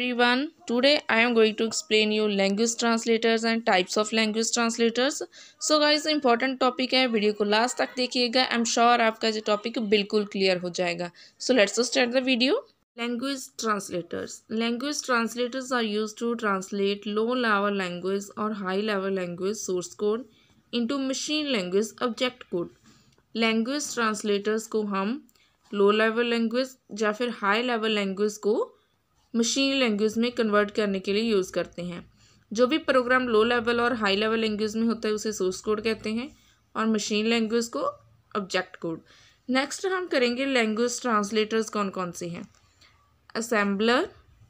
everyone today i am going to explain you language translators and types of language translators so guys important topic hai video ko last tak dekhiyega i'm sure aapka ye topic bilkul clear ho jayega so let's let's start the video language translators language translators are used to translate low level language or high level language source code into machine language object code language translators ko hum low level language या फिर high level language को machine language में convert करने के लिए use करते हैं जो भी प्रोग्राम लो लेवल और हाई लेवल लैंग्वेज में होता है उसे सोर्स कोड कहते हैं और मशीन लैंग्वेज को ऑब्जेक्ट कोड नेक्स्ट हम करेंगे लैंग्वेज ट्रांसलेटर्स कौन कौन से हैं assembler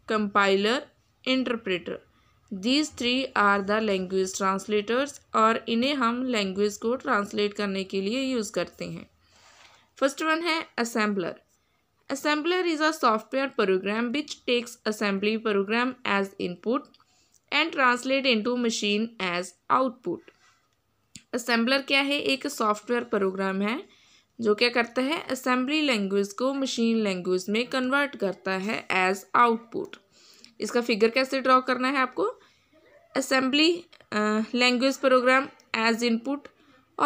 compiler interpreter these three are the language translators और इन्हें हम लैंग्वेज को ट्रांसलेट करने के लिए यूज़ करते हैं फर्स्ट वन है assembler Assembler is a software program which takes assembly program as input and translate into machine as output. Assembler क्या है एक सॉफ्टवेयर प्रोग्राम है जो क्या करता है असेंबली लैंग्वेज को मशीन लैंग्वेज में कन्वर्ट करता है एज आउटपुट इसका फिगर कैसे ड्रॉ करना है आपको assembly language program as input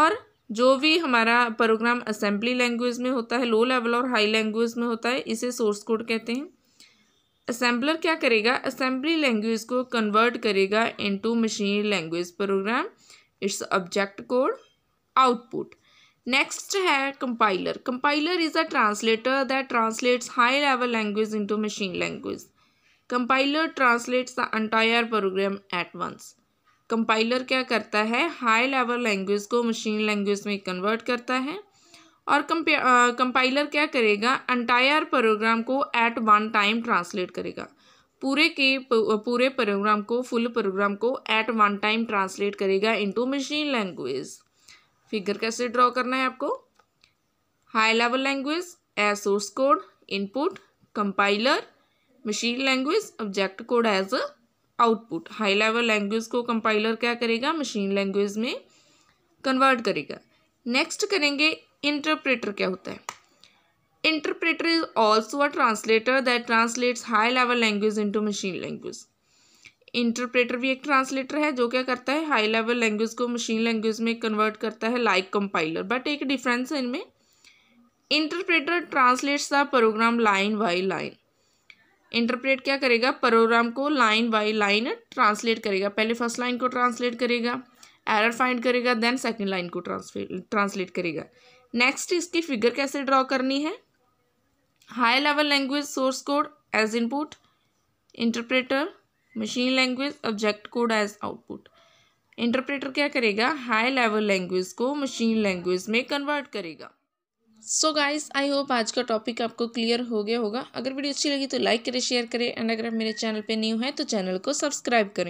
और जो भी हमारा प्रोग्राम असेंबली लैंग्वेज में होता है लो लेवल और हाई लैंग्वेज में होता है इसे सोर्स कोड कहते हैं असेंबलर क्या करेगा असेंबली लैंग्वेज को कन्वर्ट करेगा into machine language program it's object code output next है compiler compiler is a translator that translates high level language into machine language compiler translates the entire program at once compiler क्या करता है high level language को machine language में convert करता है और compiler क्या करेगा एंटायर प्रोग्राम को एट वन टाइम ट्रांसलेट करेगा पूरे के पूरे प्रोग्राम को फुल प्रोग्राम को एट वन टाइम ट्रांसलेट करेगा इनटू मशीन लैंग्वेज फिगर कैसे ड्रॉ करना है आपको high level language as source code input compiler machine language object code as a output high level language को कंपाइलर क्या करेगा मशीन लैंग्वेज में कन्वर्ट करेगा नेक्स्ट करेंगे इंटरप्रेटर क्या होता है interpreter is also a translator that translates high level language into machine language interpreter भी एक ट्रांसलेटर है जो क्या करता है हाई लेवल लैंग्वेज को मशीन लैंग्वेज में कन्वर्ट करता है लाइक कंपाइलर बट एक डिफरेंस है इनमें interpreter translates the program line by line interpret क्या करेगा प्रोग्राम को लाइन बाय लाइन ट्रांसलेट करेगा पहले फर्स्ट लाइन को ट्रांसलेट करेगा एरर फाइंड करेगा देन सेकंड लाइन को ट्रांसलेट करेगा नेक्स्ट इसकी फिगर कैसे ड्रॉ करनी है high level language source code as input interpreter machine language object code as output interpreter क्या करेगा हाई लेवल लैंग्वेज को मशीन लैंग्वेज में कन्वर्ट करेगा सो गाइस आई होप आज का टॉपिक आपको क्लियर हो गया होगा अगर वीडियो अच्छी लगी तो लाइक करें शेयर करें एंड अगर आप मेरे चैनल पे न्यू हैं तो चैनल को सब्सक्राइब करें